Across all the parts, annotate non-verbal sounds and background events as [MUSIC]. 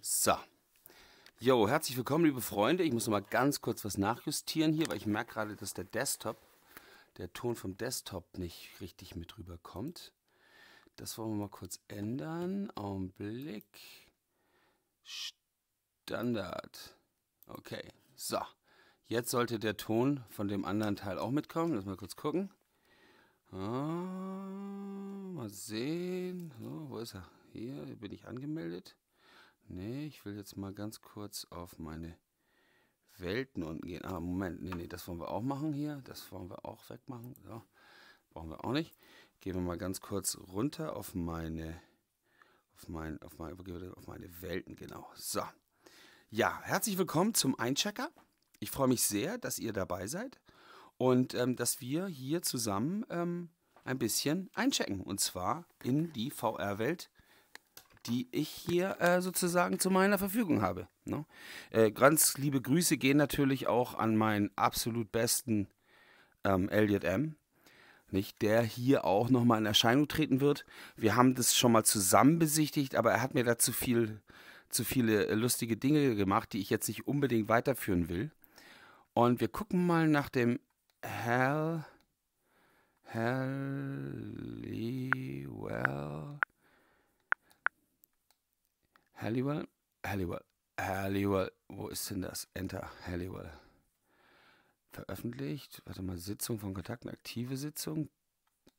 So. Jo, herzlich willkommen, liebe Freunde. Ich muss noch mal ganz kurz was nachjustieren hier, weil ich merke gerade, dass der Desktop, der Ton vom Desktop nicht richtig mit rüberkommt. Das wollen wir mal kurz ändern. Augenblick. Standard. Okay, so. Jetzt sollte der Ton von dem anderen Teil auch mitkommen. Lass mal kurz gucken. Ah, mal sehen. So, wo ist er? Hier bin ich angemeldet. Nee, ich will jetzt mal ganz kurz auf meine Welten unten gehen. Ah, Moment, nee, nee, das wollen wir auch machen hier. Das wollen wir auch wegmachen. So. Brauchen wir auch nicht. Gehen wir mal ganz kurz runter auf meine, auf mein, auf meine, auf meine Welten, genau. So. Ja, herzlich willkommen zum Einchecker. Ich freue mich sehr, dass ihr dabei seid und ähm, dass wir hier zusammen ähm, ein bisschen einchecken. Und zwar in die VR-Welt die ich hier äh, sozusagen zu meiner Verfügung habe. Ne? Äh, ganz liebe Grüße gehen natürlich auch an meinen absolut besten ähm, Elliot M., nicht, der hier auch nochmal in Erscheinung treten wird. Wir haben das schon mal zusammen besichtigt, aber er hat mir da zu, viel, zu viele äh, lustige Dinge gemacht, die ich jetzt nicht unbedingt weiterführen will. Und wir gucken mal nach dem Hell. Hell. Well. Halliwell, Halliwell, Halliwell, wo ist denn das? Enter, Halliwell. Veröffentlicht, warte mal, Sitzung von Kontakten, aktive Sitzung.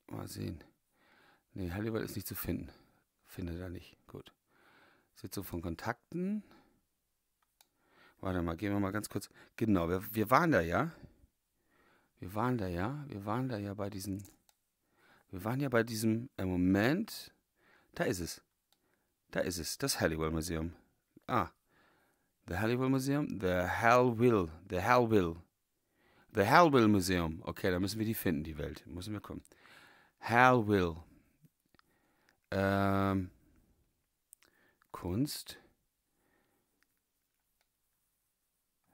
Mal sehen. Nee, Halliwell ist nicht zu finden. Finde da nicht. Gut. Sitzung von Kontakten. Warte mal, gehen wir mal ganz kurz. Genau, wir, wir waren da ja. Wir waren da ja. Wir waren da ja bei diesen. Wir waren ja bei diesem. Äh, Moment. Da ist es. Da ist es, das Halliwell Museum. Ah, The Halliwell Museum? The Hell Will, The Hell Will, The Hell Will Museum. Okay, da müssen wir die finden, die Welt. Müssen wir kommen. Hell Will. Ähm, Kunst.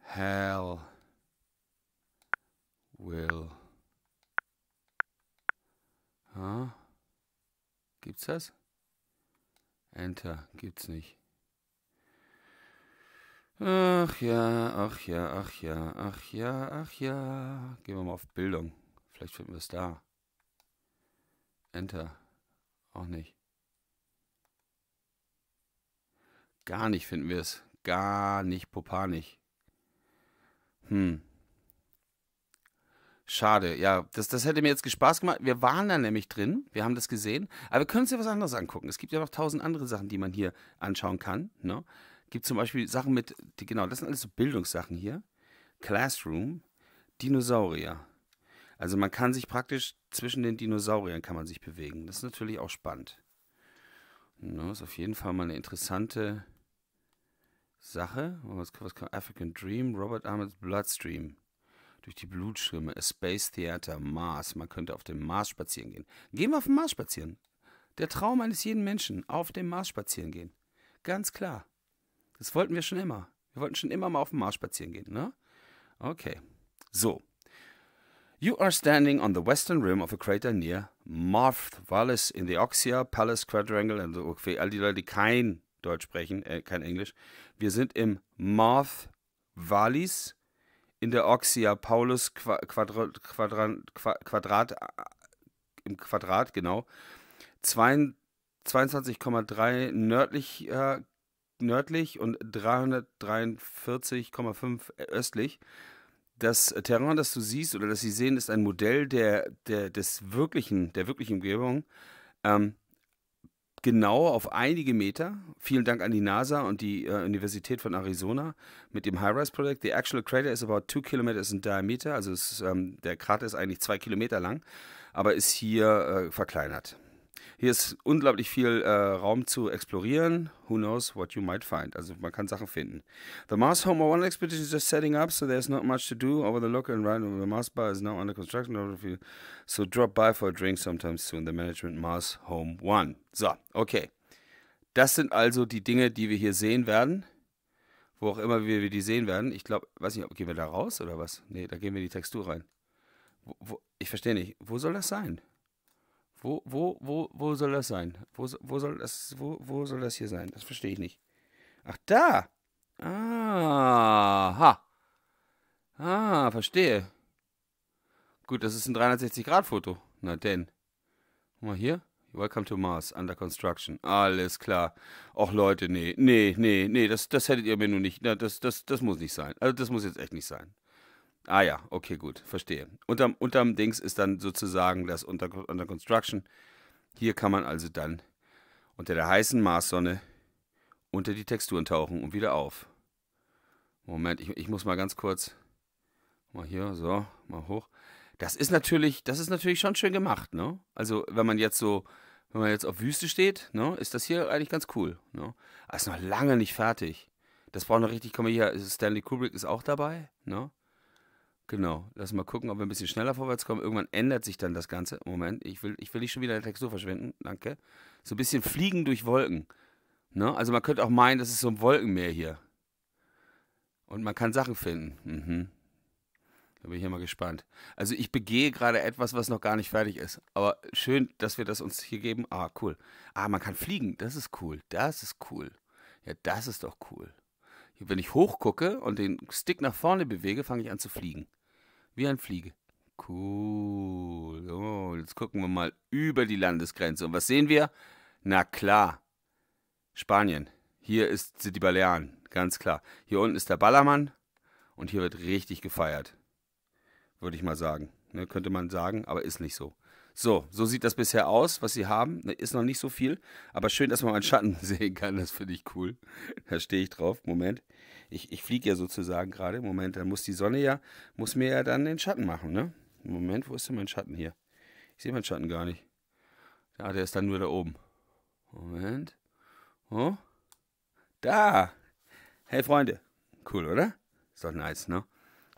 Hell will. Huh? Gibt's das? Enter gibt's nicht. Ach ja, ach ja, ach ja, ach ja, ach ja. Gehen wir mal auf Bildung. Vielleicht finden wir es da. Enter. Auch nicht. Gar nicht finden wir es. Gar nicht, Popanig. Hm. Schade, ja. Das, das hätte mir jetzt Spaß gemacht. Wir waren da nämlich drin, wir haben das gesehen, aber wir können uns ja was anderes angucken. Es gibt ja noch tausend andere Sachen, die man hier anschauen kann. Ne? Gibt zum Beispiel Sachen mit, die, genau, das sind alles so Bildungssachen hier. Classroom, Dinosaurier. Also man kann sich praktisch zwischen den Dinosauriern kann man sich bewegen. Das ist natürlich auch spannend. Ne, ist auf jeden Fall mal eine interessante Sache. Was, was kann, African Dream, Robert Ahmeds Bloodstream durch die Blutschirme, A Space Theater, Mars. Man könnte auf dem Mars spazieren gehen. Gehen wir auf den Mars spazieren. Der Traum eines jeden Menschen, auf dem Mars spazieren gehen. Ganz klar. Das wollten wir schon immer. Wir wollten schon immer mal auf den Mars spazieren gehen, ne? Okay. So. You are standing on the western rim of a crater near Marth Valles in the Oxia Palace Quadrangle. And also, okay, all die Leute, die kein Deutsch sprechen, äh, kein Englisch. Wir sind im Marth Valleys in der Oxia Paulus Qua Quadra Quadra Quadrat, im Quadrat, genau, 22,3 nördlich, äh, nördlich und 343,5 östlich. Das Terrain, das du siehst oder das sie sehen, ist ein Modell der, der, des wirklichen, der wirklichen Umgebung. Ähm, genau auf einige Meter. Vielen Dank an die NASA und die äh, Universität von Arizona mit dem High-Rise-Projekt. The actual crater is about two kilometers in diameter, also ist, ähm, der Krater ist eigentlich zwei Kilometer lang, aber ist hier äh, verkleinert. Hier ist unglaublich viel äh, Raum zu explorieren. Who knows what you might find? Also man kann Sachen finden. The Mars Home One Expedition is just setting up, so there's not much to do over the locker and right over the Mars Bar is now under construction. So drop by for a drink sometime soon. The Management Mars Home One. So, okay. Das sind also die Dinge, die wir hier sehen werden wo auch immer wir, wir, die sehen werden. Ich glaube, weiß nicht, gehen wir da raus oder was? Nee, da gehen wir die Textur rein. Wo, wo, ich verstehe nicht. Wo soll das sein? Wo, wo, wo, wo soll das sein? Wo, wo, soll das, wo, wo soll das hier sein? Das verstehe ich nicht. Ach, da! Ah, ha! Ah, verstehe. Gut, das ist ein 360-Grad-Foto. Na denn. Guck mal hier. Welcome to Mars, under construction. Alles klar. Och Leute, nee, nee, nee, nee, das, das hättet ihr mir nur nicht. Na, das, das, das muss nicht sein. Also das muss jetzt echt nicht sein. Ah ja, okay, gut, verstehe. Unterm, unterm Dings ist dann sozusagen das unter, unter Construction. Hier kann man also dann unter der heißen Marssonne unter die Texturen tauchen und wieder auf. Moment, ich, ich muss mal ganz kurz mal hier, so, mal hoch. Das ist natürlich, das ist natürlich schon schön gemacht, ne? Also, wenn man jetzt so, wenn man jetzt auf Wüste steht, ne, ist das hier eigentlich ganz cool, ne? Aber ah, ist noch lange nicht fertig. Das braucht noch richtig, komm mal hier, Stanley Kubrick ist auch dabei, ne? Genau. Lass mal gucken, ob wir ein bisschen schneller vorwärts kommen. Irgendwann ändert sich dann das Ganze. Moment, ich will, ich will nicht schon wieder in der Textur verschwinden. Danke. So ein bisschen Fliegen durch Wolken. Ne? Also man könnte auch meinen, das ist so ein Wolkenmeer hier. Und man kann Sachen finden. Mhm. Da bin ich ja mal gespannt. Also ich begehe gerade etwas, was noch gar nicht fertig ist. Aber schön, dass wir das uns hier geben. Ah, cool. Ah, man kann fliegen. Das ist cool. Das ist cool. Ja, das ist doch cool. Wenn ich hochgucke und den Stick nach vorne bewege, fange ich an zu fliegen. Wie ein Fliege. Cool. Oh, jetzt gucken wir mal über die Landesgrenze. Und was sehen wir? Na klar, Spanien. Hier ist, sind die Balearen, ganz klar. Hier unten ist der Ballermann und hier wird richtig gefeiert. Würde ich mal sagen. Ne, könnte man sagen, aber ist nicht so. So, so sieht das bisher aus, was sie haben. Ne, ist noch nicht so viel, aber schön, dass man mal einen Schatten [LAUGHS] sehen kann. Das finde ich cool. Da stehe ich drauf. Moment ich, ich fliege ja sozusagen gerade im Moment, dann muss die Sonne ja, muss mir ja dann den Schatten machen, ne? Im Moment, wo ist denn mein Schatten hier? Ich sehe meinen Schatten gar nicht. Ja, der ist dann nur da oben. Moment. Oh. Da! Hey Freunde. Cool, oder? Ist doch nice, ne?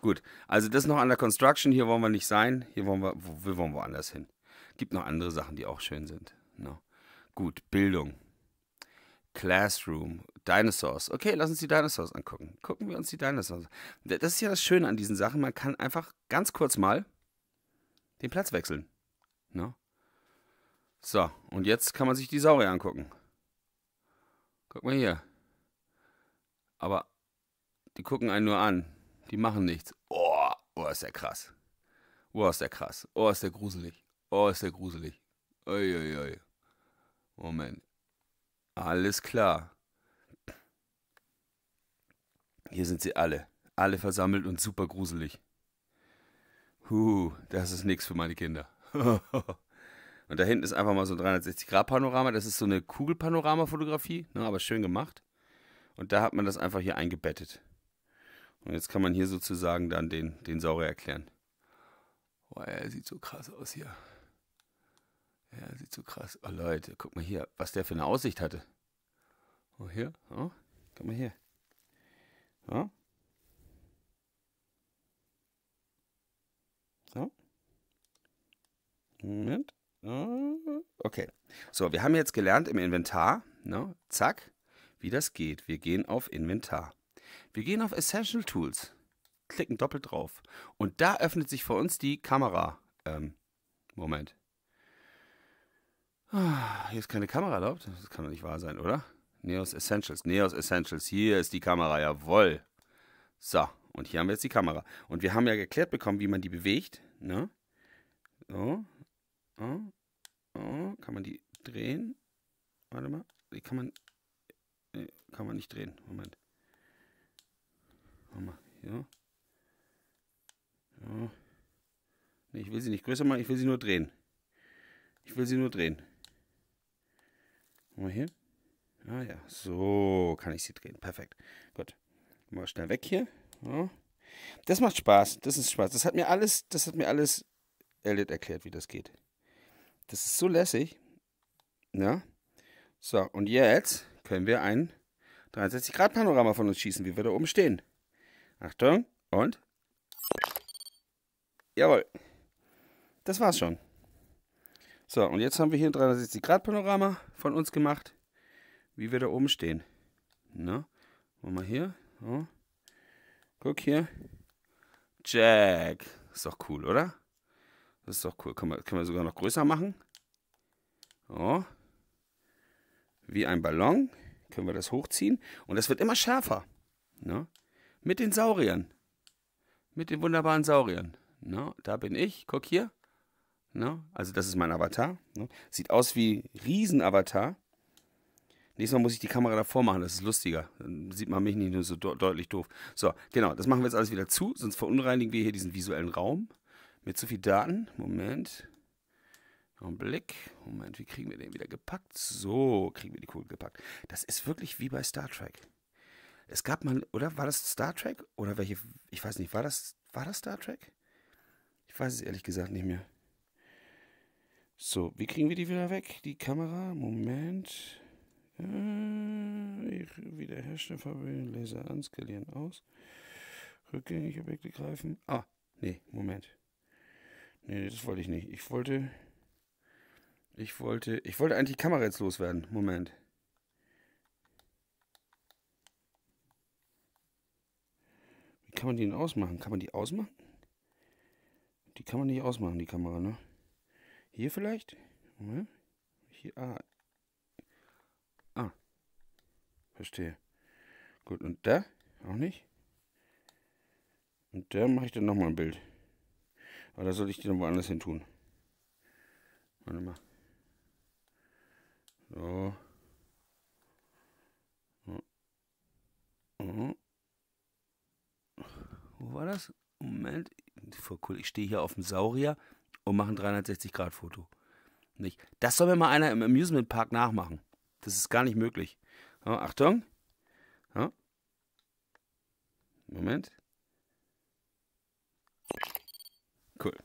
Gut, also das ist noch an der Construction, hier wollen wir nicht sein, hier wollen wir, wir wollen woanders hin. Gibt noch andere Sachen, die auch schön sind. No. Ne? Gut, Bildung. Classroom, Dinosaurs. Okay, lass uns die Dinosaurs angucken. Gucken wir uns die Dinosaurs an. Das ist ja das Schöne an diesen Sachen. Man kann einfach ganz kurz mal den Platz wechseln. Ne? So, und jetzt kann man sich die Saurier angucken. Guck mal hier. Aber die gucken einen nur an. Die machen nichts. Oh, oh, ist der krass. Oh, ist der krass. Oh, ist der gruselig. Oh, ist der gruselig. Uiuiui. Moment. Alles klar. Hier sind sie alle. Alle versammelt und super gruselig. Huh, das ist nichts für meine Kinder. [LAUGHS] und da hinten ist einfach mal so ein 360-Grad-Panorama. Das ist so eine Kugelpanorama-Fotografie, ne, aber schön gemacht. Und da hat man das einfach hier eingebettet. Und jetzt kann man hier sozusagen dann den, den Saurier erklären. Boah, er sieht so krass aus hier. Ja, sieht so krass. Oh Leute, guck mal hier, was der für eine Aussicht hatte. Oh, hier, oh, guck mal hier. So. So. Moment. Okay. So, wir haben jetzt gelernt im Inventar, ne? zack, wie das geht. Wir gehen auf Inventar. Wir gehen auf Essential Tools, klicken doppelt drauf und da öffnet sich vor uns die Kamera. Ähm, Moment. Ah, hier ist keine Kamera erlaubt? Das kann doch nicht wahr sein, oder? Neos Essentials, Neos Essentials. Hier ist die Kamera, Jawohl. So, und hier haben wir jetzt die Kamera. Und wir haben ja geklärt bekommen, wie man die bewegt. Ne? So. Oh. Oh. Kann man die drehen? Warte mal. Die kann man. Nee, kann man nicht drehen. Moment. Warte mal. Hier. So. Nee, ich will sie nicht größer machen, ich will sie nur drehen. Ich will sie nur drehen. Mal hier. Ah ja, so kann ich sie drehen. Perfekt. Gut. Mal schnell weg hier. Ja. Das macht Spaß. Das ist Spaß. Das hat mir alles, das hat mir alles Elliot erklärt, wie das geht. Das ist so lässig. Ja. So, und jetzt können wir ein 63-Grad-Panorama von uns schießen, wie wir da oben stehen. Achtung und. Jawohl. Das war's schon. So, und jetzt haben wir hier ein 360-Grad-Panorama von uns gemacht, wie wir da oben stehen. Na, machen wir hier. So. Guck hier. Jack. Ist doch cool, oder? Das ist doch cool. Können wir, können wir sogar noch größer machen. So. Wie ein Ballon können wir das hochziehen. Und das wird immer schärfer. Na? Mit den Sauriern. Mit den wunderbaren Sauriern. Na, da bin ich. Guck hier. Ne? Also das ist mein Avatar. Ne? Sieht aus wie Riesen-Avatar. Nächstes Mal muss ich die Kamera davor machen, das ist lustiger. Dann sieht man mich nicht nur so do deutlich doof. So, genau, das machen wir jetzt alles wieder zu, sonst verunreinigen wir hier diesen visuellen Raum mit zu viel Daten. Moment. Noch einen Blick. Moment, wie kriegen wir den wieder gepackt? So kriegen wir die Kugel gepackt. Das ist wirklich wie bei Star Trek. Es gab mal, oder? War das Star Trek? Oder welche? Ich weiß nicht, war das, war das Star Trek? Ich weiß es ehrlich gesagt nicht mehr. So, wie kriegen wir die wieder weg? Die Kamera, Moment. Äh, Wiederherstellen, verbinden, Laser anskalieren, aus. Rückgängig Objekte greifen. Ah, nee, Moment. Nee, das wollte ich nicht. Ich wollte. Ich wollte. Ich wollte eigentlich die Kamera jetzt loswerden. Moment. Wie kann man die denn ausmachen? Kann man die ausmachen? Die kann man nicht ausmachen, die Kamera, ne? Hier vielleicht? Hier, ah. Ah. Verstehe. Gut, und da? Auch nicht? Und da mache ich dann nochmal ein Bild. Aber da sollte ich die dann woanders hin tun. Warte mal. So. Mhm. Wo war das? Moment. Voll cool. Ich stehe hier auf dem Saurier und machen 360-Grad-Foto. Nicht? Das soll mir mal einer im Amusement Park nachmachen. Das ist gar nicht möglich. Ja, Achtung. Ja. Moment. Cool.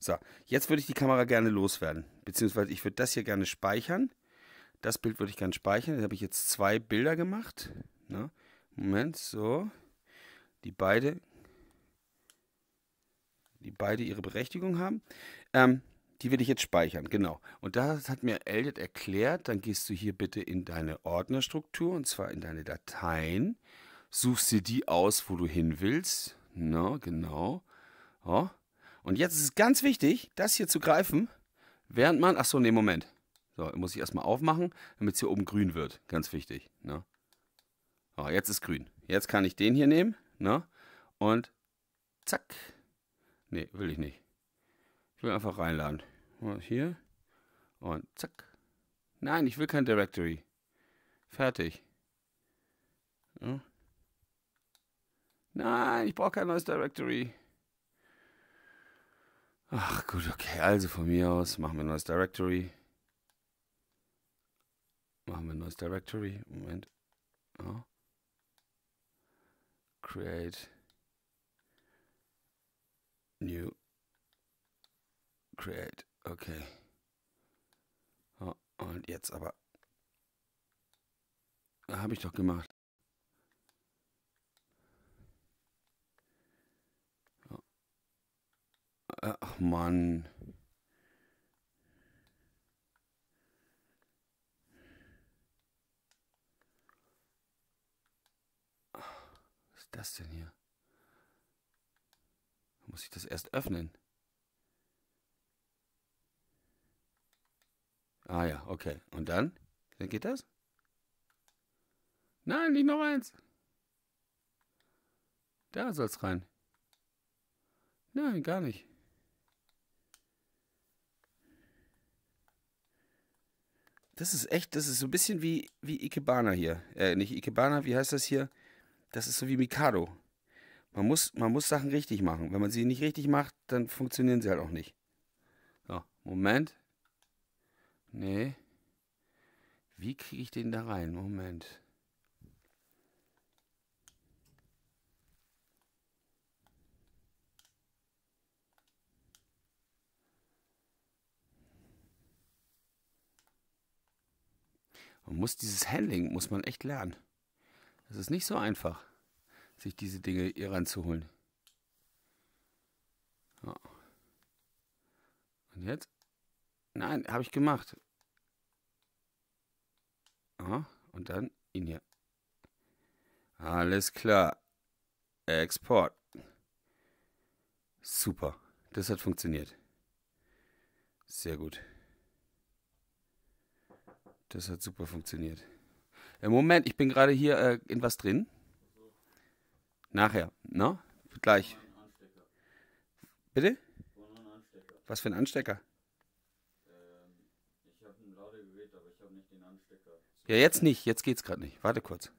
So, jetzt würde ich die Kamera gerne loswerden. Beziehungsweise ich würde das hier gerne speichern. Das Bild würde ich gerne speichern. Da habe ich jetzt zwei Bilder gemacht. Na, Moment, so. Die beide die beide ihre Berechtigung haben. Ähm, die will ich jetzt speichern, genau. Und das hat mir Elded erklärt, dann gehst du hier bitte in deine Ordnerstruktur und zwar in deine Dateien. Suchst dir die aus, wo du hin willst. No, genau. Oh. Und jetzt ist es ganz wichtig, das hier zu greifen, während man. Achso, nee, Moment. So, muss ich erstmal aufmachen, damit es hier oben grün wird. Ganz wichtig. Ne? Oh, jetzt ist grün. Jetzt kann ich den hier nehmen. Ne? Und zack. Nee, will ich nicht. Ich will einfach reinladen. Hier. Und zack. Nein, ich will kein Directory. Fertig. Ja. Nein, ich brauche kein neues Directory. Ach gut, okay. Also von mir aus machen wir ein neues Directory. Machen wir ein neues Directory. Moment. Ja. Create. New Create. Okay. Oh, und jetzt aber. Habe ich doch gemacht. Oh. Ach Mann. Was ist das denn hier? Muss ich das erst öffnen? Ah ja, okay. Und dann? Dann geht das? Nein, nicht noch eins. Da soll's rein. Nein, gar nicht. Das ist echt, das ist so ein bisschen wie, wie Ikebana hier. Äh, nicht Ikebana, wie heißt das hier? Das ist so wie Mikado. Man muss, man muss Sachen richtig machen. Wenn man sie nicht richtig macht, dann funktionieren sie halt auch nicht. So, Moment. Nee. Wie kriege ich den da rein? Moment. Man muss dieses Handling, muss man echt lernen. Das ist nicht so einfach sich diese Dinge hier ranzuholen. Ja. Und jetzt? Nein, habe ich gemacht. Aha, und dann ihn hier. Alles klar. Export. Super. Das hat funktioniert. Sehr gut. Das hat super funktioniert. Äh, Moment, ich bin gerade hier äh, in was drin. Nachher, ne? Gleich. Bitte? Was für ein Anstecker? Ähm, ich habe ein Ladegerät, aber ich habe nicht den Anstecker. Ja, jetzt nicht, jetzt geht's gerade nicht. Warte kurz.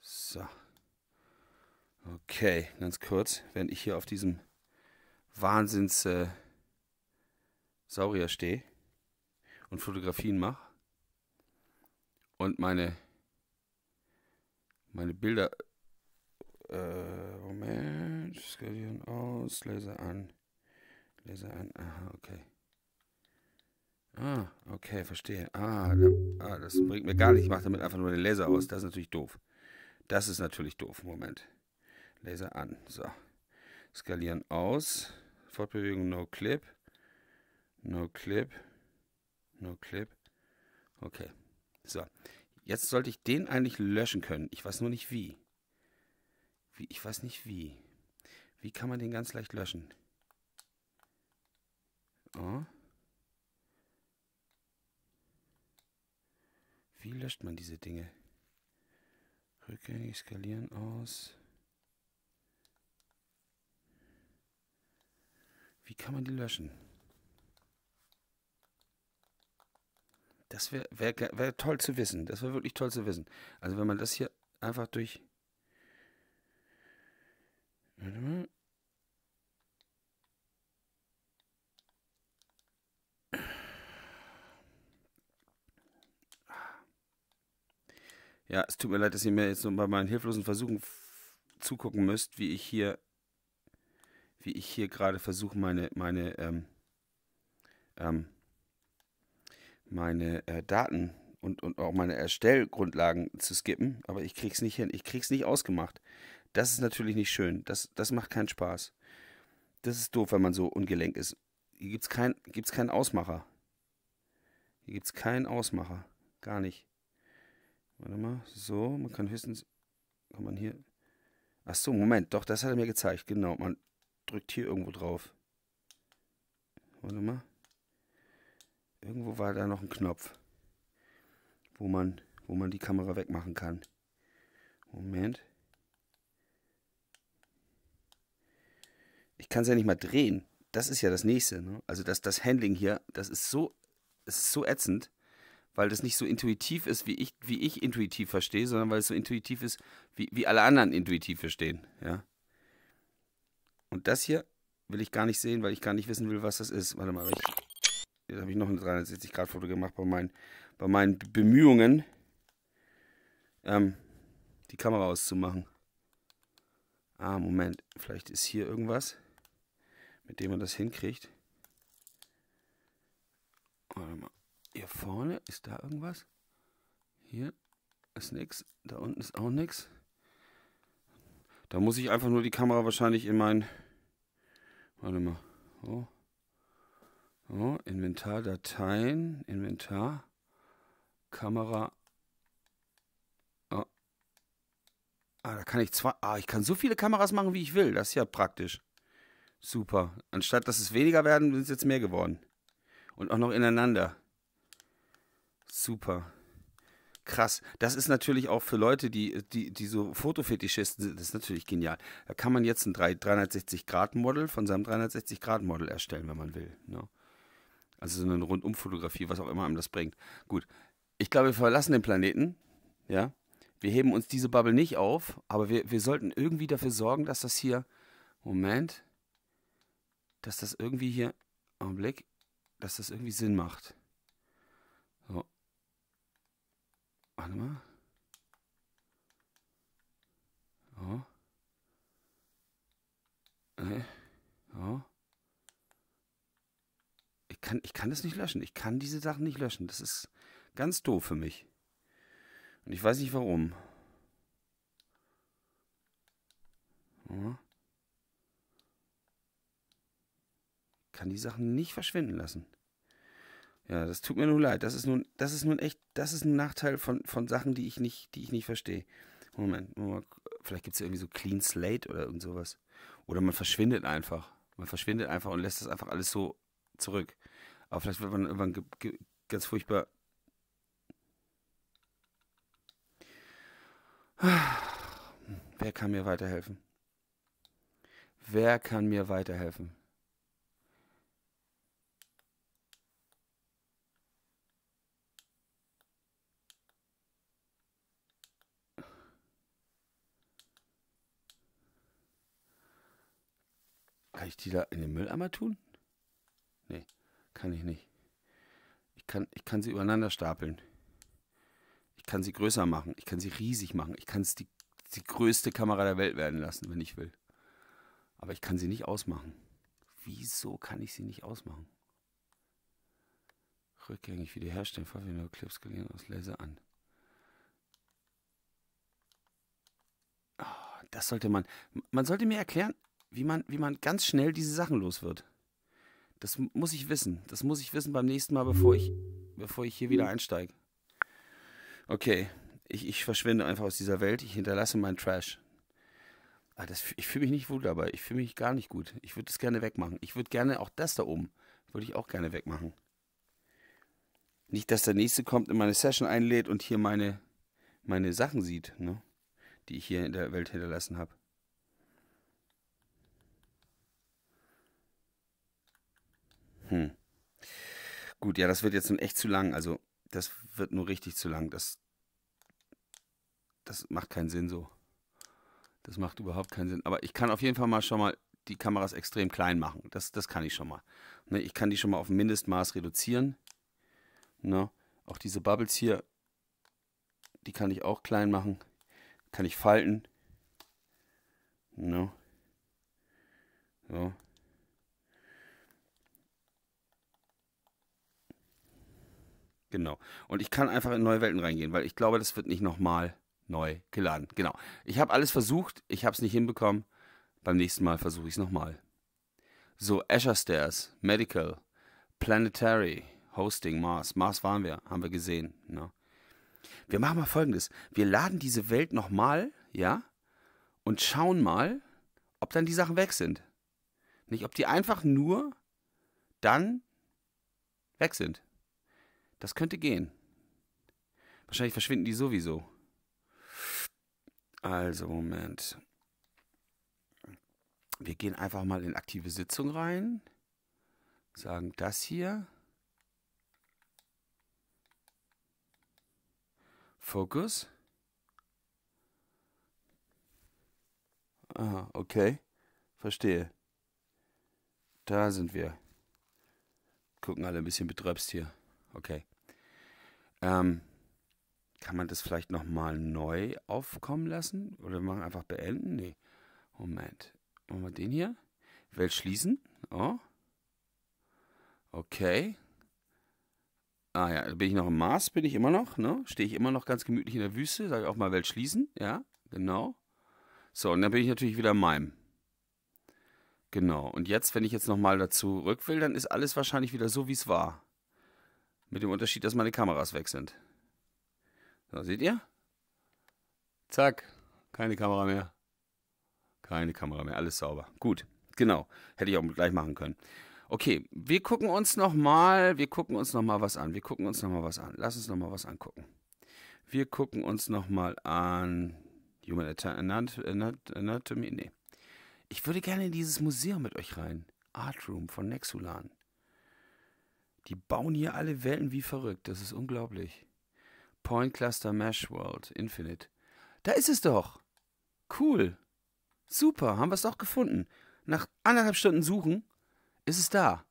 So. Okay, ganz kurz, während ich hier auf diesem Wahnsinns äh, Saurier stehe und Fotografien mache und meine, meine Bilder. Äh, Moment, skalieren aus, Laser an. Laser an, aha, okay. Ah, okay, verstehe. Ah, da, ah, das bringt mir gar nichts. Ich mache damit einfach nur den Laser aus. Das ist natürlich doof. Das ist natürlich doof. Moment. Laser an. So. Skalieren aus. Fortbewegung no clip. No clip. No clip. Okay. So, jetzt sollte ich den eigentlich löschen können. Ich weiß nur nicht wie. wie ich weiß nicht wie. Wie kann man den ganz leicht löschen? Oh. Wie löscht man diese Dinge? Rückgängig skalieren aus. Wie kann man die löschen? Das wäre wär, wär toll zu wissen. Das wäre wirklich toll zu wissen. Also wenn man das hier einfach durch... Warte mal. Ja, es tut mir leid, dass ihr mir jetzt so bei meinen hilflosen Versuchen zugucken müsst, wie ich hier, wie ich hier gerade versuche, meine, meine, ähm, ähm, meine äh, Daten und, und auch meine Erstellgrundlagen zu skippen, aber ich krieg's nicht hin. Ich krieg's nicht ausgemacht. Das ist natürlich nicht schön. Das, das macht keinen Spaß. Das ist doof, wenn man so ungelenk ist. Hier gibt's keinen gibt's keinen Ausmacher. Hier gibt's keinen Ausmacher. Gar nicht. Warte mal, so, man kann höchstens kann man hier Ach so, Moment, doch, das hat er mir gezeigt. Genau, man drückt hier irgendwo drauf. Warte mal. Irgendwo war da noch ein Knopf, wo man, wo man die Kamera wegmachen kann. Moment. Ich kann es ja nicht mal drehen. Das ist ja das nächste. Ne? Also das, das Handling hier, das ist so, ist so ätzend, weil das nicht so intuitiv ist, wie ich, wie ich intuitiv verstehe, sondern weil es so intuitiv ist, wie, wie alle anderen intuitiv verstehen. Ja? Und das hier will ich gar nicht sehen, weil ich gar nicht wissen will, was das ist. Warte mal, ich Jetzt habe ich noch ein 360-Grad-Foto gemacht bei meinen, bei meinen Bemühungen, ähm, die Kamera auszumachen. Ah, Moment, vielleicht ist hier irgendwas, mit dem man das hinkriegt. Warte mal, hier vorne ist da irgendwas? Hier ist nichts, da unten ist auch nichts. Da muss ich einfach nur die Kamera wahrscheinlich in mein... Warte mal. Oh. So, Inventar, Dateien, Inventar, Kamera. Oh. Ah, da kann ich zwei. Ah, ich kann so viele Kameras machen, wie ich will. Das ist ja praktisch. Super. Anstatt dass es weniger werden, sind es jetzt mehr geworden. Und auch noch ineinander. Super. Krass. Das ist natürlich auch für Leute, die, die, die so Fotofetischisten sind, das ist natürlich genial. Da kann man jetzt ein 360-Grad-Model von seinem 360-Grad-Model erstellen, wenn man will. Ne? Also so eine Rundumfotografie, was auch immer einem das bringt. Gut. Ich glaube, wir verlassen den Planeten. Ja. Wir heben uns diese Bubble nicht auf, aber wir, wir sollten irgendwie dafür sorgen, dass das hier. Moment. Dass das irgendwie hier. Augenblick. Dass das irgendwie Sinn macht. So. Warte mal. So. Okay. Äh, so kann, ich kann das nicht löschen. Ich kann diese Sachen nicht löschen. Das ist ganz doof für mich. Und ich weiß nicht warum. Ja. Kann die Sachen nicht verschwinden lassen. Ja, das tut mir nur leid. Das ist nun, das ist nun echt, das ist ein Nachteil von, von Sachen, die ich nicht, die ich nicht verstehe. Moment, Moment. vielleicht gibt es ja irgendwie so Clean Slate oder irgend sowas. Oder man verschwindet einfach. Man verschwindet einfach und lässt das einfach alles so zurück. Aber vielleicht wird man irgendwann ganz furchtbar. Wer kann mir weiterhelfen? Wer kann mir weiterhelfen? Kann ich die da in den Mülleimer tun? Kann ich nicht. Ich kann, ich kann sie übereinander stapeln. Ich kann sie größer machen. Ich kann sie riesig machen. Ich kann es die, die größte Kamera der Welt werden lassen, wenn ich will. Aber ich kann sie nicht ausmachen. Wieso kann ich sie nicht ausmachen? Rückgängig wiederherstellen, Verwendung Clips gelegen aus Laser an. Ah, das sollte man. Man sollte mir erklären, wie man, wie man ganz schnell diese Sachen los wird. Das muss ich wissen. Das muss ich wissen beim nächsten Mal, bevor ich, bevor ich hier wieder mhm. einsteige. Okay, ich, ich verschwinde einfach aus dieser Welt. Ich hinterlasse meinen Trash. Ah, das, ich fühle mich nicht wohl dabei. Ich fühle mich gar nicht gut. Ich würde das gerne wegmachen. Ich würde gerne auch das da oben, würde ich auch gerne wegmachen. Nicht, dass der Nächste kommt, in meine Session einlädt und hier meine, meine Sachen sieht, ne? die ich hier in der Welt hinterlassen habe. Hm. Gut, ja, das wird jetzt nun echt zu lang. Also, das wird nur richtig zu lang. Das, das macht keinen Sinn so. Das macht überhaupt keinen Sinn. Aber ich kann auf jeden Fall mal schon mal die Kameras extrem klein machen. Das, das kann ich schon mal. Ne, ich kann die schon mal auf ein Mindestmaß reduzieren. Ne, auch diese Bubbles hier, die kann ich auch klein machen. Kann ich falten. Ne. So, Genau. Und ich kann einfach in neue Welten reingehen, weil ich glaube, das wird nicht nochmal neu geladen. Genau. Ich habe alles versucht, ich habe es nicht hinbekommen. Beim nächsten Mal versuche ich es nochmal. So, Azure Stairs, Medical, Planetary, Hosting, Mars. Mars waren wir, haben wir gesehen. Ne? Wir machen mal folgendes. Wir laden diese Welt nochmal, ja, und schauen mal, ob dann die Sachen weg sind. Nicht, ob die einfach nur dann weg sind. Das könnte gehen. Wahrscheinlich verschwinden die sowieso. Also, Moment. Wir gehen einfach mal in aktive Sitzung rein. Sagen das hier. Fokus. Ah, okay. Verstehe. Da sind wir. Gucken alle ein bisschen betröpst hier okay. Ähm, kann man das vielleicht nochmal neu aufkommen lassen? Oder machen einfach beenden? Nee. Moment. Machen wir den hier? Welt schließen. Oh. Okay. Ah ja, bin ich noch im Mars, bin ich immer noch, ne? Stehe ich immer noch ganz gemütlich in der Wüste, sage ich auch mal Welt schließen, ja, genau. So, und dann bin ich natürlich wieder in meinem. Genau, und jetzt, wenn ich jetzt nochmal dazu rück will, dann ist alles wahrscheinlich wieder so, wie es war. Mit dem Unterschied, dass meine Kameras weg sind. So, seht ihr? Zack, keine Kamera mehr. Keine Kamera mehr, alles sauber. Gut, genau. Hätte ich auch gleich machen können. Okay, wir gucken uns nochmal, wir gucken uns nochmal was an. Wir gucken uns nochmal was an. Lass uns nochmal was angucken. Wir gucken uns nochmal an Human Anatomy. Nee. Ich würde gerne in dieses Museum mit euch rein. Art Room von Nexulan. Die bauen hier alle Welten wie verrückt. Das ist unglaublich. Point Cluster Mesh World Infinite. Da ist es doch. Cool. Super, haben wir es doch gefunden. Nach anderthalb Stunden Suchen ist es da.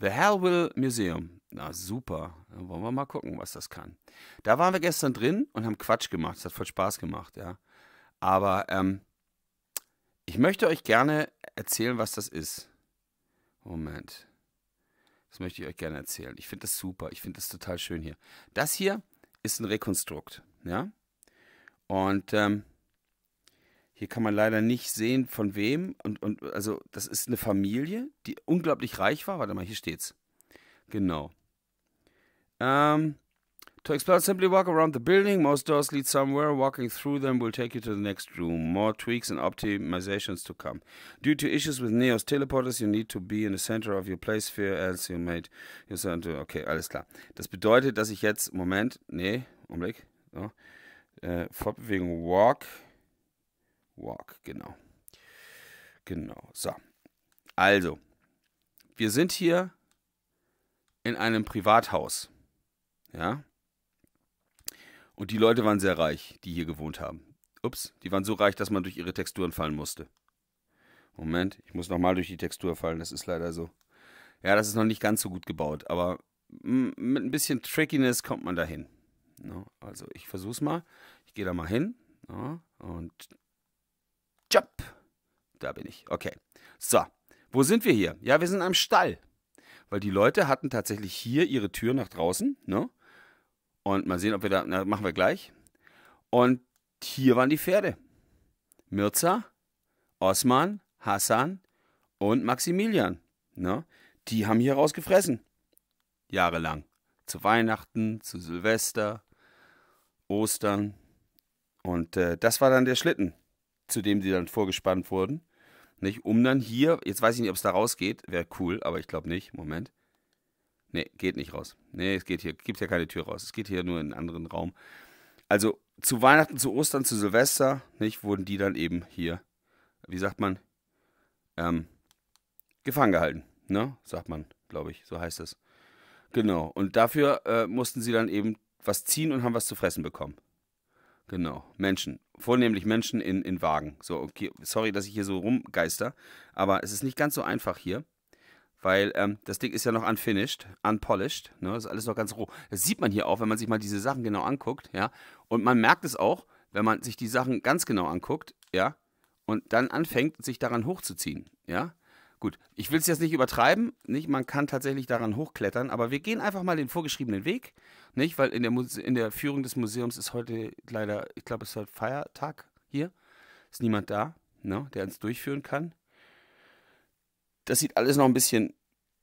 The Hellwill Museum. Na super, dann wollen wir mal gucken, was das kann. Da waren wir gestern drin und haben Quatsch gemacht. Es hat voll Spaß gemacht, ja. Aber ähm, ich möchte euch gerne erzählen, was das ist. Moment. Das möchte ich euch gerne erzählen. Ich finde das super. Ich finde das total schön hier. Das hier ist ein Rekonstrukt. Ja? Und ähm, hier kann man leider nicht sehen, von wem. Und, und also, das ist eine Familie, die unglaublich reich war. Warte mal, hier steht's. Genau. Ähm, To explore, simply walk around the building. Most doors lead somewhere. Walking through them will take you to the next room. More tweaks and optimizations to come. Due to issues with Neos teleporters, you need to be in the center of your place sphere, else you made your center. Okay, alles klar. Das bedeutet, dass ich jetzt, Moment, nee, Umblick, so, äh, Fortbewegung, walk, walk, genau. Genau, so. Also, wir sind hier in einem Privathaus. Ja, und die Leute waren sehr reich, die hier gewohnt haben. Ups, die waren so reich, dass man durch ihre Texturen fallen musste. Moment, ich muss nochmal durch die Textur fallen, das ist leider so. Ja, das ist noch nicht ganz so gut gebaut, aber mit ein bisschen Trickiness kommt man dahin. No, ne? also ich versuch's mal. Ich gehe da mal hin. No, ne? und jump. Da bin ich. Okay. So, wo sind wir hier? Ja, wir sind am Stall. Weil die Leute hatten tatsächlich hier ihre Tür nach draußen. No? Ne? Und mal sehen, ob wir da, na, machen wir gleich. Und hier waren die Pferde. Mirza, Osman, Hassan und Maximilian. Ne? Die haben hier rausgefressen. Jahrelang. Zu Weihnachten, zu Silvester, Ostern. Und äh, das war dann der Schlitten, zu dem sie dann vorgespannt wurden. Nicht? Um dann hier, jetzt weiß ich nicht, ob es da rausgeht, wäre cool, aber ich glaube nicht. Moment. Nee, geht nicht raus. Nee, es geht hier, gibt ja keine Tür raus. Es geht hier nur in einen anderen Raum. Also zu Weihnachten, zu Ostern, zu Silvester, nicht, wurden die dann eben hier, wie sagt man, ähm, gefangen gehalten. Ne? Sagt man, glaube ich, so heißt es. Genau. Und dafür äh, mussten sie dann eben was ziehen und haben was zu fressen bekommen. Genau, Menschen. Vornehmlich Menschen in, in Wagen. So, okay, sorry, dass ich hier so rumgeister, aber es ist nicht ganz so einfach hier. Weil ähm, das Ding ist ja noch unfinished, unpolished, ne? Das ist alles noch ganz roh. Das sieht man hier auch, wenn man sich mal diese Sachen genau anguckt, ja. Und man merkt es auch, wenn man sich die Sachen ganz genau anguckt, ja, und dann anfängt, sich daran hochzuziehen, ja. Gut, ich will es jetzt nicht übertreiben, nicht? Man kann tatsächlich daran hochklettern, aber wir gehen einfach mal den vorgeschriebenen Weg, nicht? Weil in der, Muse in der Führung des Museums ist heute leider, ich glaube, es ist heute Feiertag hier, ist niemand da, ne? der uns durchführen kann. Das sieht alles noch ein bisschen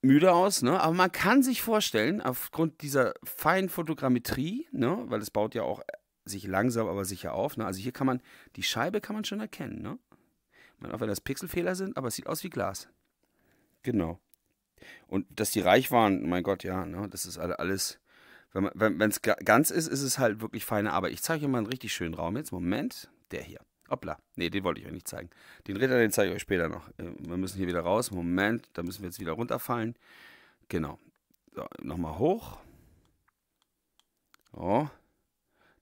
müde aus, ne? aber man kann sich vorstellen, aufgrund dieser feinen Fotogrammetrie, ne? weil es baut ja auch sich langsam aber sicher auf. Ne? Also hier kann man, die Scheibe kann man schon erkennen. Ne? Man, auch wenn das Pixelfehler sind, aber es sieht aus wie Glas. Genau. Und dass die reich waren, mein Gott, ja, ne? das ist alles. Wenn es ganz ist, ist es halt wirklich feine Arbeit. Ich zeige euch mal einen richtig schönen Raum jetzt. Moment, der hier. Hoppla. Nee, den wollte ich euch nicht zeigen. Den Ritter, den zeige ich euch später noch. Äh, wir müssen hier wieder raus. Moment, da müssen wir jetzt wieder runterfallen. Genau. So, nochmal hoch. Oh.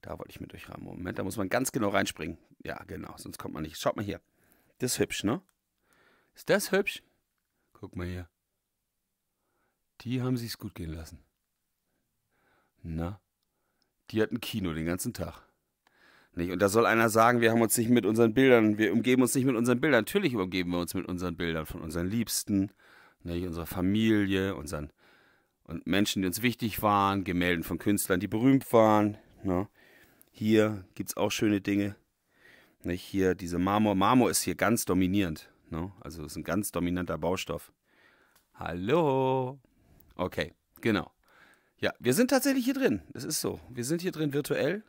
Da wollte ich mit euch ran. Moment, da muss man ganz genau reinspringen. Ja, genau, sonst kommt man nicht. Schaut mal hier. Das ist hübsch, ne? Ist das hübsch? Guck mal hier. Die haben sich's gut gehen lassen. Na? Die hatten Kino den ganzen Tag. Nicht? Und da soll einer sagen, wir haben uns nicht mit unseren Bildern, wir umgeben uns nicht mit unseren Bildern. Natürlich umgeben wir uns mit unseren Bildern von unseren Liebsten, nicht? unserer Familie, unseren und Menschen, die uns wichtig waren, Gemälden von Künstlern, die berühmt waren. Ne? Hier gibt es auch schöne Dinge. Nicht? Hier diese Marmor. Marmor ist hier ganz dominierend. Ne? Also ist ein ganz dominanter Baustoff. Hallo. Okay, genau. Ja, wir sind tatsächlich hier drin. Es ist so. Wir sind hier drin virtuell.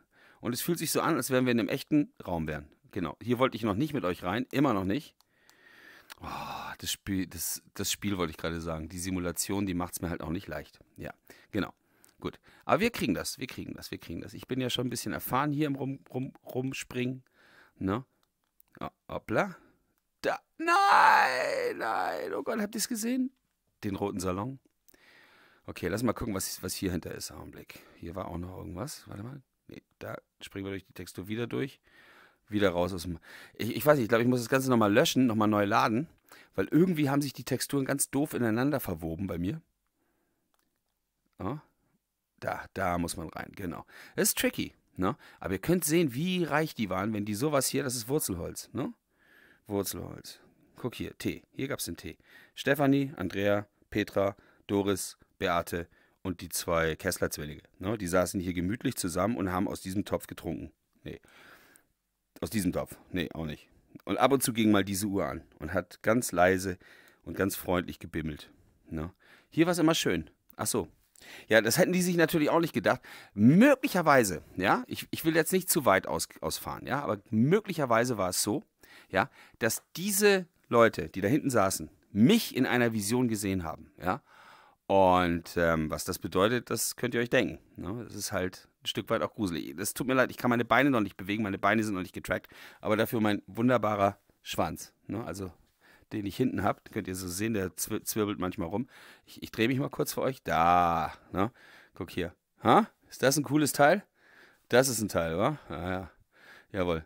Und es fühlt sich so an, als wären wir in einem echten Raum wären. Genau. Hier wollte ich noch nicht mit euch rein, immer noch nicht. Oh, das Spiel, das, das Spiel wollte ich gerade sagen. Die Simulation, die macht es mir halt auch nicht leicht. Ja, genau. Gut. Aber wir kriegen das, wir kriegen das, wir kriegen das. Ich bin ja schon ein bisschen erfahren hier im Rum, Rum, Rumspringen. Ne? Ja, hoppla. Da. Nein, nein. Oh Gott, habt ihr es gesehen? Den roten Salon. Okay, lass mal gucken, was, was hier hinter ist. Augenblick. Hier war auch noch irgendwas. Warte mal da springen wir durch die Textur wieder durch. Wieder raus aus dem. Ich, ich weiß nicht, ich glaube, ich muss das Ganze nochmal löschen, nochmal neu laden, weil irgendwie haben sich die Texturen ganz doof ineinander verwoben bei mir. Oh. Da, da muss man rein, genau. Das ist tricky, ne? Aber ihr könnt sehen, wie reich die waren, wenn die sowas hier, das ist Wurzelholz, ne? Wurzelholz. Guck hier, Tee. Hier gab es den Tee. Stefanie, Andrea, Petra, Doris, Beate, und die zwei Kessler-Zwillinge. Ne? Die saßen hier gemütlich zusammen und haben aus diesem Topf getrunken. Nee. Aus diesem Topf. Nee, auch nicht. Und ab und zu ging mal diese Uhr an und hat ganz leise und ganz freundlich gebimmelt. Ne? Hier war es immer schön. Ach so. Ja, das hätten die sich natürlich auch nicht gedacht. Möglicherweise, ja, ich, ich will jetzt nicht zu weit aus, ausfahren, ja, aber möglicherweise war es so, ja, dass diese Leute, die da hinten saßen, mich in einer Vision gesehen haben, ja, und ähm, was das bedeutet, das könnt ihr euch denken. Ne? Das ist halt ein Stück weit auch gruselig. Das tut mir leid, ich kann meine Beine noch nicht bewegen, meine Beine sind noch nicht getrackt, aber dafür mein wunderbarer Schwanz. Ne? Also den ich hinten habe, könnt ihr so sehen, der zwir zwirbelt manchmal rum. Ich, ich drehe mich mal kurz für euch. Da, ne? guck hier. Ha? Ist das ein cooles Teil? Das ist ein Teil, oder? Ja, ja. Jawohl.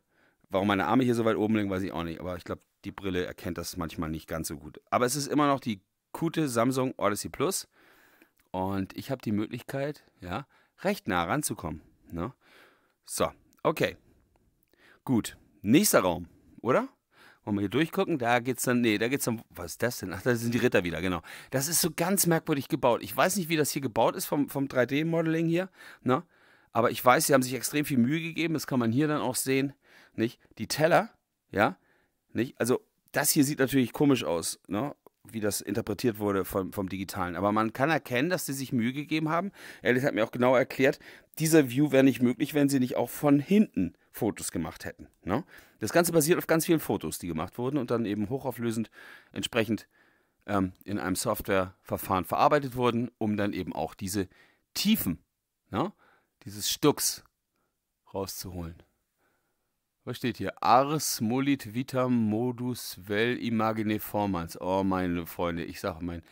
Warum meine Arme hier so weit oben liegen, weiß ich auch nicht. Aber ich glaube, die Brille erkennt das manchmal nicht ganz so gut. Aber es ist immer noch die gute Samsung Odyssey Plus. Und ich habe die Möglichkeit, ja, recht nah ranzukommen. Ne? So, okay. Gut. Nächster Raum, oder? Wollen wir hier durchgucken? Da geht's dann, nee, da geht's dann, was ist das denn? Ach, da sind die Ritter wieder, genau. Das ist so ganz merkwürdig gebaut. Ich weiß nicht, wie das hier gebaut ist vom, vom 3D-Modeling hier, ne? Aber ich weiß, sie haben sich extrem viel Mühe gegeben. Das kann man hier dann auch sehen, nicht? Die Teller, ja, nicht? Also, das hier sieht natürlich komisch aus, ne? wie das interpretiert wurde vom, vom Digitalen. Aber man kann erkennen, dass sie sich Mühe gegeben haben. Alice hat mir auch genau erklärt, dieser View wäre nicht möglich, wenn sie nicht auch von hinten Fotos gemacht hätten. Ne? Das Ganze basiert auf ganz vielen Fotos, die gemacht wurden und dann eben hochauflösend entsprechend ähm, in einem Softwareverfahren verarbeitet wurden, um dann eben auch diese Tiefen ne, dieses Stucks rauszuholen. Was steht hier? Ars molit vitam modus vel imagine formans. Oh, meine Freunde, ich sage, mein,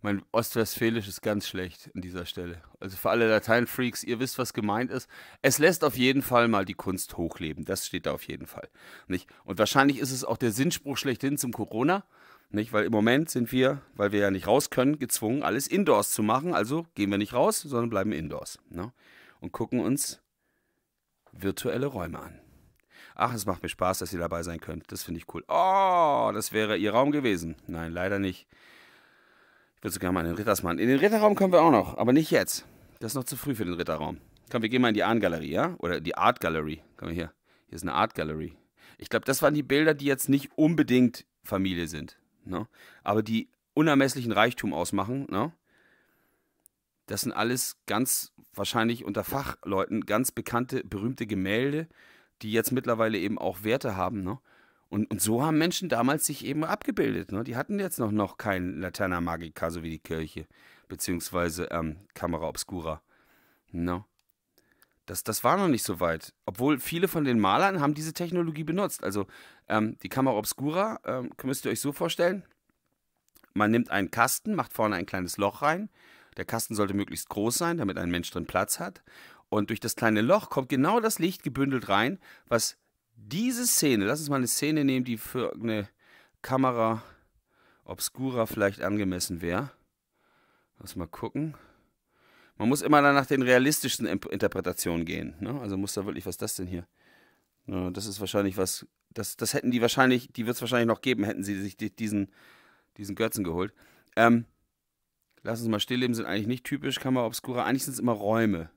mein Ostwestfälisch ist ganz schlecht an dieser Stelle. Also für alle Lateinfreaks, ihr wisst, was gemeint ist. Es lässt auf jeden Fall mal die Kunst hochleben. Das steht da auf jeden Fall. Nicht? Und wahrscheinlich ist es auch der Sinnspruch schlechthin zum Corona. Nicht? Weil im Moment sind wir, weil wir ja nicht raus können, gezwungen, alles indoors zu machen. Also gehen wir nicht raus, sondern bleiben indoors. Ne? Und gucken uns virtuelle Räume an ach, es macht mir Spaß, dass ihr dabei sein könnt. Das finde ich cool. Oh, das wäre ihr Raum gewesen. Nein, leider nicht. Ich würde sogar mal in den Rittersmann. In den Ritterraum können wir auch noch, aber nicht jetzt. Das ist noch zu früh für den Ritterraum. Komm, wir gehen mal in die Ahnengalerie, ja? Oder die Art Gallery. Komm mal hier. Hier ist eine Art Gallery. Ich glaube, das waren die Bilder, die jetzt nicht unbedingt Familie sind. Ne? Aber die unermesslichen Reichtum ausmachen. Ne? Das sind alles ganz wahrscheinlich unter Fachleuten ganz bekannte, berühmte Gemälde die jetzt mittlerweile eben auch Werte haben. Ne? Und, und so haben Menschen damals sich eben abgebildet. Ne? Die hatten jetzt noch, noch kein Laterna Magica, so wie die Kirche, beziehungsweise ähm, Camera Obscura. Ne? Das, das war noch nicht so weit. Obwohl viele von den Malern haben diese Technologie benutzt. Also ähm, die Camera Obscura, ähm, müsst ihr euch so vorstellen, man nimmt einen Kasten, macht vorne ein kleines Loch rein. Der Kasten sollte möglichst groß sein, damit ein Mensch drin Platz hat. Und durch das kleine Loch kommt genau das Licht gebündelt rein, was diese Szene, lass uns mal eine Szene nehmen, die für eine Kamera obscura vielleicht angemessen wäre. Lass mal gucken. Man muss immer dann nach den realistischsten Interpretationen gehen. Ne? Also muss da wirklich, was ist das denn hier? Das ist wahrscheinlich was, das, das hätten die wahrscheinlich, die wird es wahrscheinlich noch geben, hätten sie sich diesen, diesen Götzen geholt. Ähm, lass uns mal stillleben, sind eigentlich nicht typisch Kamera Obscura, eigentlich sind es immer Räume.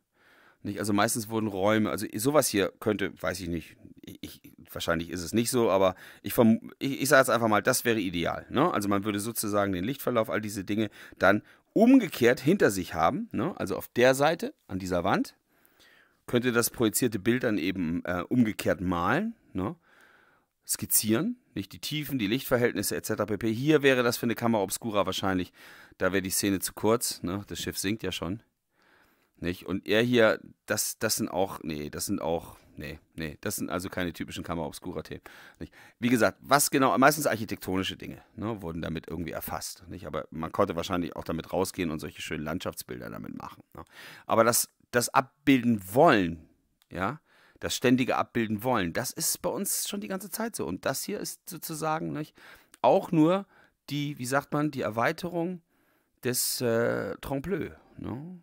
Nicht, also meistens wurden Räume, also sowas hier könnte, weiß ich nicht, ich, wahrscheinlich ist es nicht so, aber ich, ich, ich sage jetzt einfach mal, das wäre ideal. Ne? Also man würde sozusagen den Lichtverlauf, all diese Dinge dann umgekehrt hinter sich haben, ne? also auf der Seite, an dieser Wand, könnte das projizierte Bild dann eben äh, umgekehrt malen, ne? skizzieren, nicht die Tiefen, die Lichtverhältnisse etc. pp. Hier wäre das für eine Kamera Obscura wahrscheinlich, da wäre die Szene zu kurz, ne? das Schiff sinkt ja schon. Nicht? Und er hier, das, das sind auch, nee, das sind auch, nee, nee, das sind also keine typischen Kammer Obscura-Themen. Wie gesagt, was genau, meistens architektonische Dinge ne, wurden damit irgendwie erfasst. Nicht? Aber man konnte wahrscheinlich auch damit rausgehen und solche schönen Landschaftsbilder damit machen. Ne? Aber das, das abbilden wollen, ja, das ständige abbilden wollen, das ist bei uns schon die ganze Zeit so. Und das hier ist sozusagen nicht, auch nur die, wie sagt man, die Erweiterung des äh, Trompe-l'œil. Ne?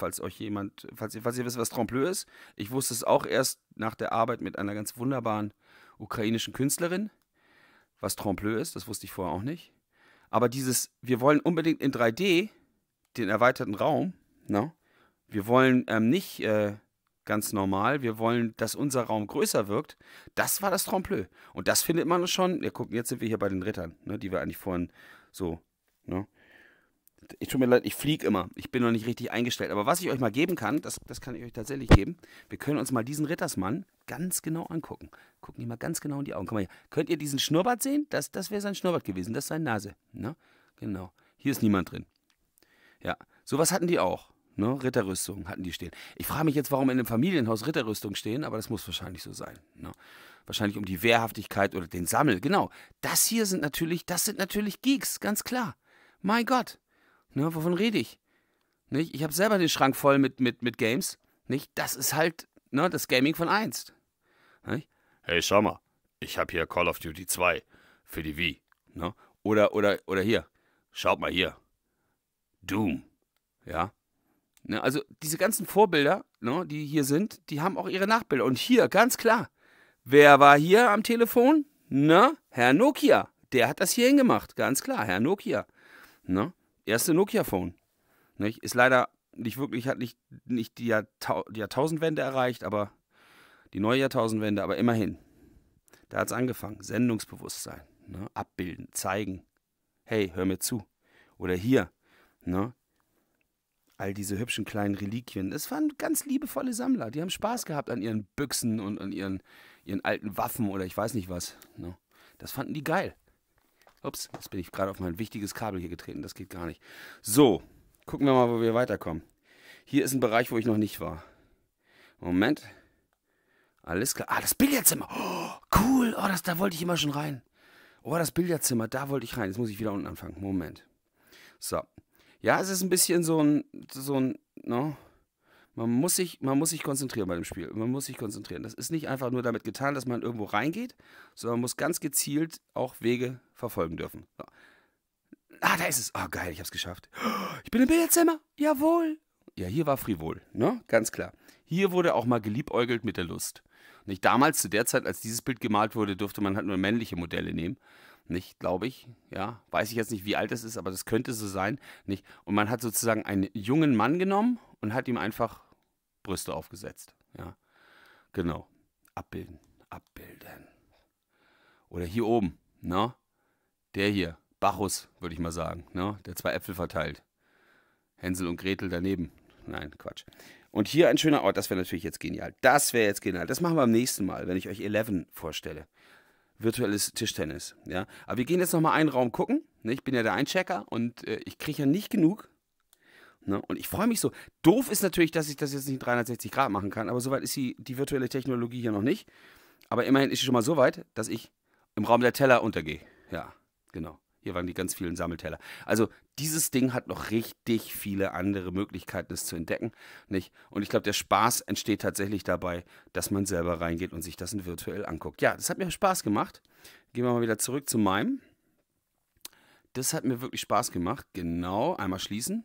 falls euch jemand, falls ihr, falls ihr wisst, was Trompe ist. Ich wusste es auch erst nach der Arbeit mit einer ganz wunderbaren ukrainischen Künstlerin, was Trompe ist, das wusste ich vorher auch nicht. Aber dieses, wir wollen unbedingt in 3D den erweiterten Raum, no? Ne? wir wollen ähm, nicht äh, ganz normal, wir wollen, dass unser Raum größer wirkt, das war das Trompe. Und das findet man schon, ja gucken, jetzt sind wir hier bei den Rittern, ne, die wir eigentlich vorhin so, ne? ich tut mir leid, ich fliege immer. Ich bin noch nicht richtig eingestellt. Aber was ich euch mal geben kann, das, das kann ich euch tatsächlich geben. Wir können uns mal diesen Rittersmann ganz genau angucken. Gucken wir mal ganz genau in die Augen. Guck mal hier. Könnt ihr diesen Schnurrbart sehen? Das, das wäre sein Schnurrbart gewesen. Das ist seine Nase. Ne? Genau. Hier ist niemand drin. Ja. Sowas hatten die auch. Ne? Ritterrüstung hatten die stehen. Ich frage mich jetzt, warum in einem Familienhaus Ritterrüstung stehen, aber das muss wahrscheinlich so sein. Ne? Wahrscheinlich um die Wehrhaftigkeit oder den Sammel. Genau. Das hier sind natürlich, das sind natürlich Geeks, ganz klar. Mein Gott. Ne, wovon rede ich? Nicht? Ich habe selber den Schrank voll mit, mit, mit Games. Nicht? Das ist halt ne, das Gaming von einst. Nicht? Hey, schau mal, ich habe hier Call of Duty 2 für die Wii. Ne? Oder, oder, oder hier, schaut mal hier. Doom. Ja. Ne, also diese ganzen Vorbilder, ne, die hier sind, die haben auch ihre Nachbilder. Und hier, ganz klar, wer war hier am Telefon? Na, ne? Herr Nokia. Der hat das hier hingemacht, ganz klar, Herr Nokia. Ne? erste Nokia-Phone. Ist leider nicht wirklich, hat nicht, nicht die, Jahrtau die Jahrtausendwende erreicht, aber die neue Jahrtausendwende, aber immerhin. Da hat es angefangen. Sendungsbewusstsein. Ne? Abbilden, zeigen. Hey, hör mir zu. Oder hier. Ne? All diese hübschen kleinen Reliquien. Das waren ganz liebevolle Sammler. Die haben Spaß gehabt an ihren Büchsen und an ihren, ihren alten Waffen oder ich weiß nicht was. Ne? Das fanden die geil. Ups, jetzt bin ich gerade auf mein wichtiges Kabel hier getreten. Das geht gar nicht. So, gucken wir mal, wo wir weiterkommen. Hier ist ein Bereich, wo ich noch nicht war. Moment. Alles klar. Ah, das Billardzimmer. Oh, cool. Oh, das, da wollte ich immer schon rein. Oh, das Billardzimmer, da wollte ich rein. Jetzt muss ich wieder unten anfangen. Moment. So. Ja, es ist ein bisschen so ein, so ein, no, ne? Man muss, sich, man muss sich konzentrieren bei dem Spiel. Man muss sich konzentrieren. Das ist nicht einfach nur damit getan, dass man irgendwo reingeht, sondern man muss ganz gezielt auch Wege verfolgen dürfen. So. Ah, da ist es. Oh, geil, ich hab's geschafft. [GASPS] Ich bin im Billardzimmer. Jawohl. Ja, hier war frivol, ne? Ganz klar. Hier wurde auch mal geliebäugelt mit der Lust. Nicht damals, zu der Zeit, als dieses Bild gemalt wurde, durfte man halt nur männliche Modelle nehmen. Nicht, glaube ich. Ja, weiß ich jetzt nicht, wie alt es ist, aber das könnte so sein. Nicht? Und man hat sozusagen einen jungen Mann genommen und hat ihm einfach Brüste aufgesetzt. Ja. Genau. Abbilden. Abbilden. Oder hier oben, ne? Der hier. Bacchus, würde ich mal sagen, ne? Der zwei Äpfel verteilt. Hänsel und Gretel daneben. Nein, Quatsch. Und hier ein schöner Ort, das wäre natürlich jetzt genial. Das wäre jetzt genial. Das machen wir beim nächsten Mal, wenn ich euch Eleven vorstelle. Virtuelles Tischtennis, ja. Aber wir gehen jetzt nochmal einen Raum gucken. Ne? Ich bin ja der Einchecker und äh, ich kriege ja nicht genug Ne? Und ich freue mich so. Doof ist natürlich, dass ich das jetzt nicht 360 Grad machen kann, aber soweit ist die, die virtuelle Technologie hier noch nicht. Aber immerhin ist sie schon mal so weit, dass ich im Raum der Teller untergehe. Ja, genau. Hier waren die ganz vielen Sammelteller. Also dieses Ding hat noch richtig viele andere Möglichkeiten, es zu entdecken. Nicht? Und ich glaube, der Spaß entsteht tatsächlich dabei, dass man selber reingeht und sich das virtuell anguckt. Ja, das hat mir Spaß gemacht. Gehen wir mal wieder zurück zu meinem. Das hat mir wirklich Spaß gemacht. Genau, einmal schließen.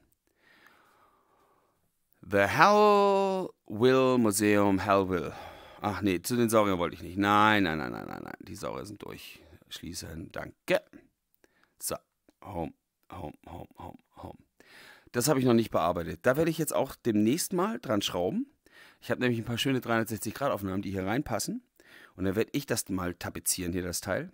The Hell Will Museum, Hell Will. Ach nee, zu den Sauriern wollte ich nicht. Nein, nein, nein, nein, nein, nein. Die Saurier sind durch. Schließen, danke. So, home, home, home, home, home. Das habe ich noch nicht bearbeitet. Da werde ich jetzt auch demnächst mal dran schrauben. Ich habe nämlich ein paar schöne 360-Grad-Aufnahmen, die hier reinpassen. Und dann werde ich das mal tapezieren, hier das Teil.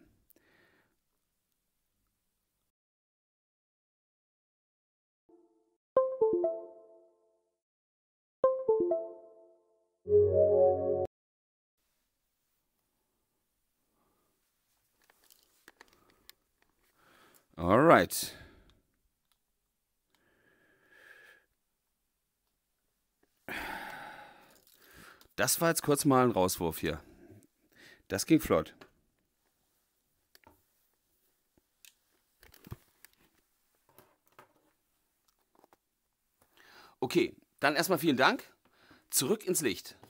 Alright. Das war jetzt kurz mal ein Rauswurf hier. Das ging flott. Okay, dann erstmal vielen Dank. Zurück ins Licht.